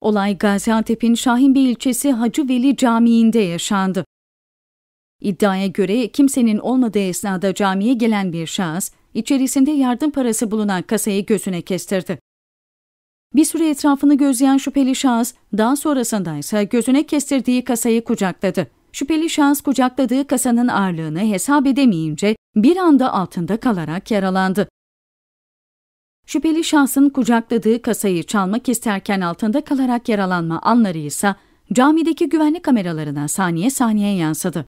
Olay Gaziantep'in Şahinbey ilçesi Hacı Veli Camii'nde yaşandı. İddiaya göre kimsenin olmadığı esnada camiye gelen bir şahıs, içerisinde yardım parası bulunan kasayı gözüne kestirdi. Bir süre etrafını gözleyen şüpheli şahıs, daha sonrasında ise gözüne kestirdiği kasayı kucakladı. Şüpheli şahıs kucakladığı kasanın ağırlığını hesap edemeyince bir anda altında kalarak yaralandı. Şüpheli şahsın kucakladığı kasayı çalmak isterken altında kalarak yaralanma anları ise camideki güvenlik kameralarına saniye saniye yansıdı.